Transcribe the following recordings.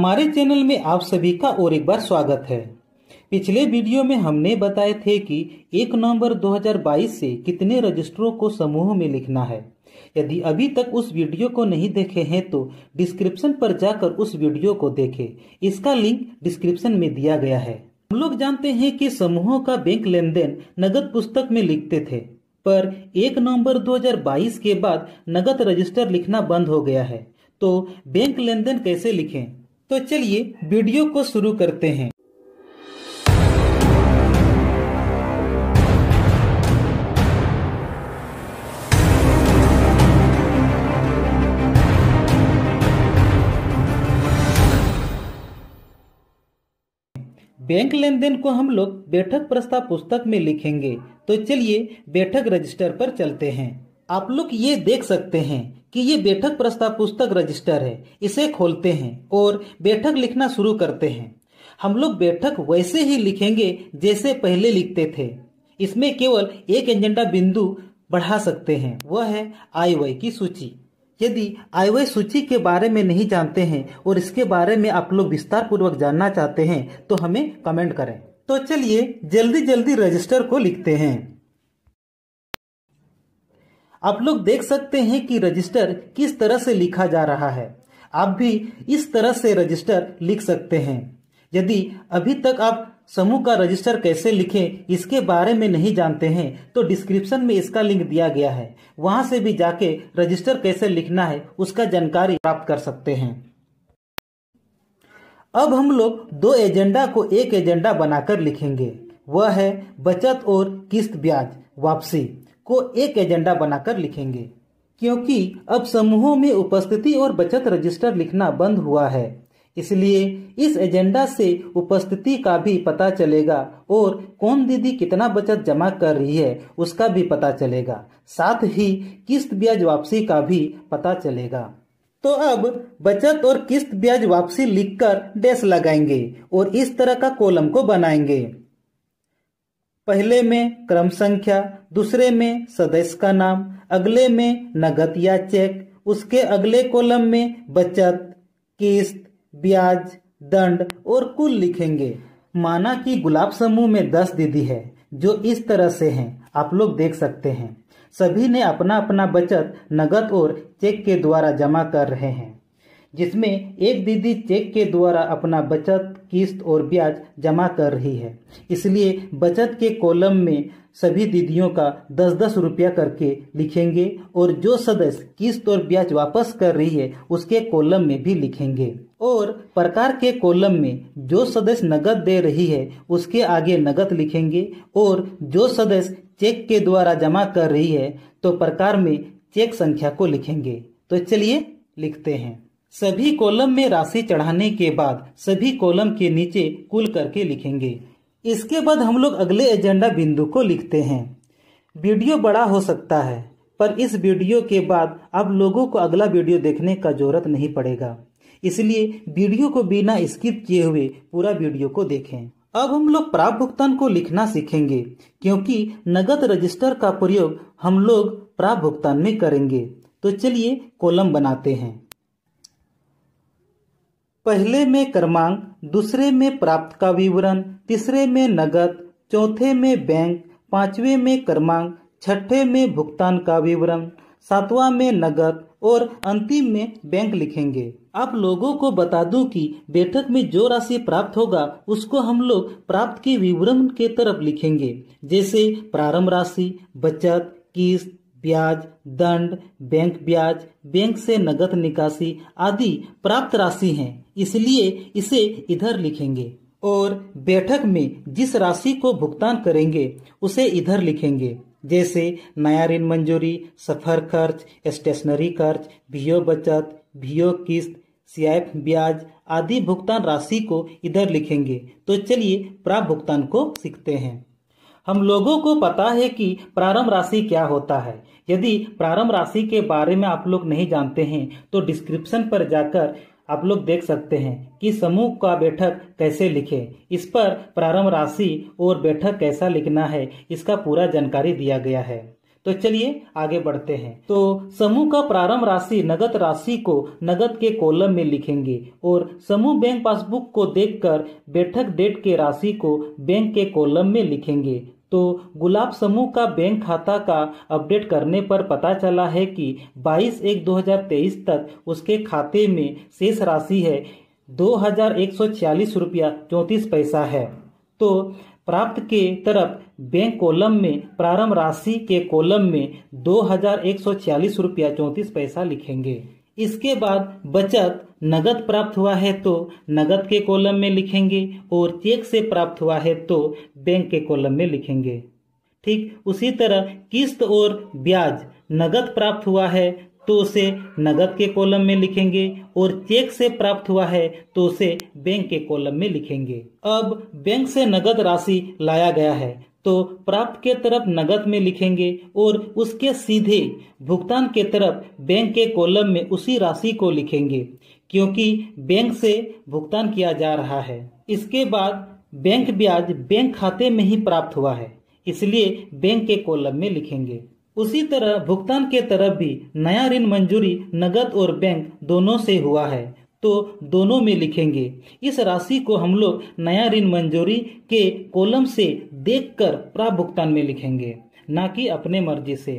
हमारे चैनल में आप सभी का और एक बार स्वागत है पिछले वीडियो में हमने बताए थे कि एक नवंबर 2022 से कितने रजिस्टरों को समूह में लिखना है यदि अभी तक उस वीडियो को नहीं देखे हैं तो डिस्क्रिप्शन पर जाकर उस वीडियो को देखें इसका लिंक डिस्क्रिप्शन में दिया गया है हम लोग जानते हैं कि समूहों का बैंक लेन देन नगद पुस्तक में लिखते थे पर एक नवंबर 2022 के बाद नगद रजिस्टर लिखना बंद हो गया है तो बैंक लेन देन कैसे लिखें तो चलिए वीडियो को शुरू करते हैं बैंक लेन देन को हम लोग बैठक प्रस्ताव पुस्तक में लिखेंगे तो चलिए बैठक रजिस्टर पर चलते हैं आप लोग ये देख सकते हैं कि ये बैठक प्रस्ताव पुस्तक रजिस्टर है इसे खोलते हैं और बैठक लिखना शुरू करते हैं हम लोग बैठक वैसे ही लिखेंगे जैसे पहले लिखते थे इसमें केवल एक एजेंडा बिंदु बढ़ा सकते हैं वह है आई वाई की सूची यदि आई वाई सूची के बारे में नहीं जानते हैं और इसके बारे में आप लोग विस्तार पूर्वक जानना चाहते हैं तो हमें कमेंट करें तो चलिए जल्दी जल्दी रजिस्टर को लिखते हैं आप लोग देख सकते हैं कि रजिस्टर किस तरह से लिखा जा रहा है आप भी इस तरह से रजिस्टर लिख सकते हैं यदि अभी तक आप समूह का रजिस्टर कैसे लिखें इसके बारे में नहीं जानते हैं तो डिस्क्रिप्शन में इसका लिंक दिया गया है वहां से भी जाके रजिस्टर कैसे लिखना है उसका जानकारी प्राप्त कर सकते हैं अब हम लोग दो एजेंडा को एक एजेंडा बनाकर लिखेंगे वह है बचत और किस्त ब्याज वापसी को एक एजेंडा बनाकर लिखेंगे क्योंकि अब समूहों में उपस्थिति और बचत रजिस्टर लिखना बंद हुआ है इसलिए इस एजेंडा से उपस्थिति का भी पता चलेगा और कौन दीदी कितना बचत जमा कर रही है उसका भी पता चलेगा साथ ही किस्त ब्याज वापसी का भी पता चलेगा तो अब बचत और किस्त ब्याज वापसी लिखकर डैश लगाएंगे और इस तरह का कॉलम को बनाएंगे पहले में क्रम संख्या दूसरे में सदस्य का नाम अगले में नगद या चेक उसके अगले कॉलम में बचत किस्त ब्याज दंड और कुल लिखेंगे माना कि गुलाब समूह में दस दीदी है जो इस तरह से हैं आप लोग देख सकते हैं सभी ने अपना अपना बचत नगद और चेक के द्वारा जमा कर रहे हैं जिसमें एक दीदी चेक के द्वारा अपना बचत किस्त और ब्याज जमा कर रही है इसलिए बचत के कॉलम में सभी दीदियों का दस दस रुपया करके लिखेंगे और जो सदस्य किस्त और ब्याज वापस कर रही है उसके कॉलम में भी लिखेंगे और प्रकार के कॉलम में जो सदस्य नगद दे रही है उसके आगे नगद लिखेंगे और जो सदस्य चेक के द्वारा जमा कर रही है तो प्रकार में चेक संख्या को लिखेंगे तो चलिए लिखते हैं सभी कॉलम में राशि चढ़ाने के बाद सभी कॉलम के नीचे कुल करके लिखेंगे इसके बाद हम लोग अगले एजेंडा बिंदु को लिखते हैं वीडियो बड़ा हो सकता है पर इस वीडियो के बाद अब लोगों को अगला वीडियो देखने का जरूरत नहीं पड़ेगा इसलिए वीडियो को बिना स्किप किए हुए पूरा वीडियो को देखें अब हम लोग प्राप्त भुगतान को लिखना सीखेंगे क्योंकि नगद रजिस्टर का प्रयोग हम लोग प्राप्त भुगतान में करेंगे तो चलिए कॉलम बनाते हैं पहले में क्रमांक दूसरे में प्राप्त का विवरण तीसरे में नगद चौथे में बैंक पांचवे में क्रमांक छठे में भुगतान का विवरण सातवां में नगद और अंतिम में बैंक लिखेंगे आप लोगों को बता दूं कि बैठक में जो राशि प्राप्त होगा उसको हम लोग प्राप्त के विवरण के तरफ लिखेंगे जैसे प्रारंभ राशि बचत किस्त ब्याज दंड बैंक ब्याज बैंक से नगद निकासी आदि प्राप्त राशि है इसलिए इसे इधर लिखेंगे और बैठक में जिस राशि को भुगतान करेंगे उसे इधर लिखेंगे जैसे नया ऋण मंजूरी सफर खर्च स्टेशनरी खर्च भीओ बचत भीओ किस्त सीआईएफ ब्याज आदि भुगतान राशि को इधर लिखेंगे तो चलिए प्राप्त भुगतान को सीखते हैं हम लोगों को पता है कि प्रारंभ राशि क्या होता है यदि प्रारंभ राशि के बारे में आप लोग नहीं जानते हैं तो डिस्क्रिप्शन पर जाकर आप लोग देख सकते हैं कि समूह का बैठक कैसे लिखे इस पर प्रारंभ राशि और बैठक कैसा लिखना है इसका पूरा जानकारी दिया गया है तो चलिए आगे बढ़ते हैं तो समूह का प्रारंभ राशि नगद राशि को नगद के कॉलम में लिखेंगे और समूह बैंक पासबुक को देखकर बैठक डेट के राशि को बैंक के कॉलम में लिखेंगे तो गुलाब समूह का बैंक खाता का अपडेट करने पर पता चला है कि 22 एक 2023 तक उसके खाते में शेष राशि है दो हजार एक सौ छियालीस चौंतीस पैसा है तो प्राप्त के तरफ बैंक कॉलम में प्रारंभ राशि के कॉलम में दो हजार एक सौ छियालीस रूपया चौंतीस पैसा लिखेंगे इसके बाद बचत नगद प्राप्त हुआ है तो नगद के कॉलम में लिखेंगे और चेक से प्राप्त हुआ है तो बैंक के कॉलम में लिखेंगे ठीक उसी तरह किस्त और ब्याज नगद प्राप्त हुआ है तो उसे नगद के कॉलम में लिखेंगे और चेक से प्राप्त हुआ है तो उसे बैंक के कॉलम में लिखेंगे अब बैंक से नगद राशि लाया गया है तो प्राप्त के तरफ नगद में लिखेंगे और उसके सीधे भुगतान के तरफ बैंक के कॉलम में उसी राशि को लिखेंगे क्योंकि बैंक से भुगतान किया जा रहा है इसके बाद बैंक ब्याज बैंक खाते में ही प्राप्त हुआ है इसलिए बैंक के कॉलम में लिखेंगे उसी तरह भुगतान के तरफ भी नया ऋण मंजूरी नगद और बैंक दोनों से हुआ है तो दोनों में लिखेंगे इस राशि को हम लोग नया ऋण मंजूरी के कॉलम से देखकर प्राप्त भुगतान में लिखेंगे ना कि अपने मर्जी से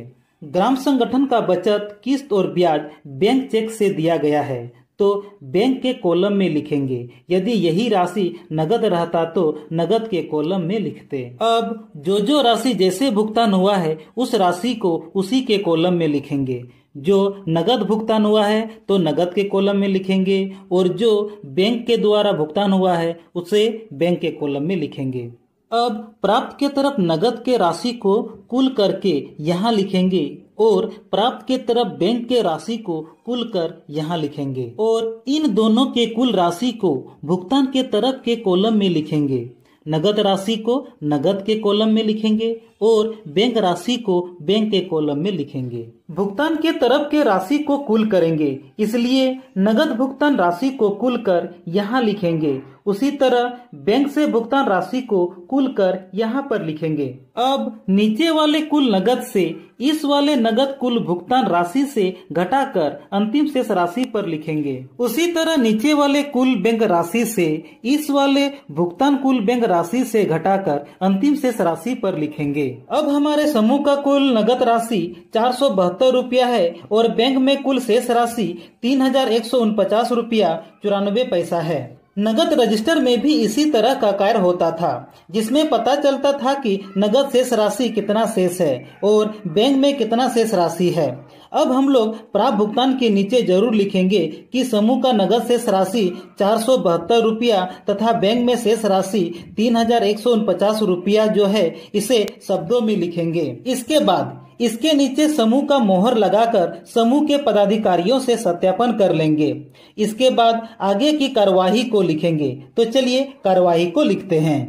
ग्राम संगठन का बचत किस्त और ब्याज बैंक चेक से दिया गया है तो बैंक के कॉलम में लिखेंगे यदि यही राशि नगद रहता तो नगद के कॉलम में लिखते अब जो जो राशि जैसे भुगतान हुआ है उस राशि को उसी के कॉलम में लिखेंगे जो नगद भुगतान हुआ है तो नगद के कॉलम में लिखेंगे और जो बैंक के द्वारा भुगतान हुआ है उसे बैंक के कॉलम में लिखेंगे अब प्राप्त के तरफ नगद के राशि को कुल करके यहाँ लिखेंगे और प्राप्त के तरफ बैंक के राशि को कुल कर यहाँ लिखेंगे और इन दोनों के कुल राशि को भुगतान के तरफ के कॉलम में लिखेंगे नगद राशि को नगद के कॉलम में लिखेंगे और बैंक राशि को बैंक के कॉलम में लिखेंगे भुगतान के तरफ के राशि को कुल करेंगे इसलिए नगद भुगतान राशि को कुल कर यहाँ लिखेंगे उसी तरह बैंक से भुगतान राशि को कुल कर यहाँ पर लिखेंगे अब नीचे वाले कुल नगद से इस वाले नगद कुल भुगतान राशि से घटाकर अंतिम शेष राशि पर लिखेंगे उसी तरह नीचे वाले कुल बैंक राशि से इस वाले भुगतान कुल बैंक राशि से घटाकर अंतिम शेष राशि पर लिखेंगे अब हमारे समूह का कुल नगद राशि चार सत्तर रुपया है और बैंक में कुल शेष राशि तीन हजार एक सौ उनपचास रुपया चौरानबे पैसा है नगद रजिस्टर में भी इसी तरह का कार्य होता था जिसमें पता चलता था कि नगद शेष राशि कितना शेष है और बैंक में कितना शेष राशि है अब हम लोग प्राप्त भुगतान के नीचे जरूर लिखेंगे कि समूह का नगद शेष राशि चार सौ बहत्तर रूपया तथा बैंक में शेष राशि तीन हजार एक सौ उनपचास रूपया जो है इसे शब्दों में लिखेंगे इसके बाद इसके नीचे समूह का मोहर लगाकर समूह के पदाधिकारियों से सत्यापन कर लेंगे इसके बाद आगे की कार्यवाही को लिखेंगे तो चलिए कार्यवाही को लिखते हैं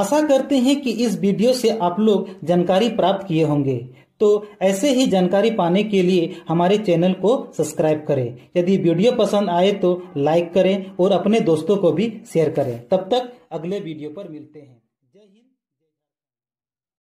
आशा करते हैं कि इस वीडियो से आप लोग जानकारी प्राप्त किए होंगे तो ऐसे ही जानकारी पाने के लिए हमारे चैनल को सब्सक्राइब करें यदि वीडियो पसंद आए तो लाइक करें और अपने दोस्तों को भी शेयर करें तब तक अगले वीडियो पर मिलते हैं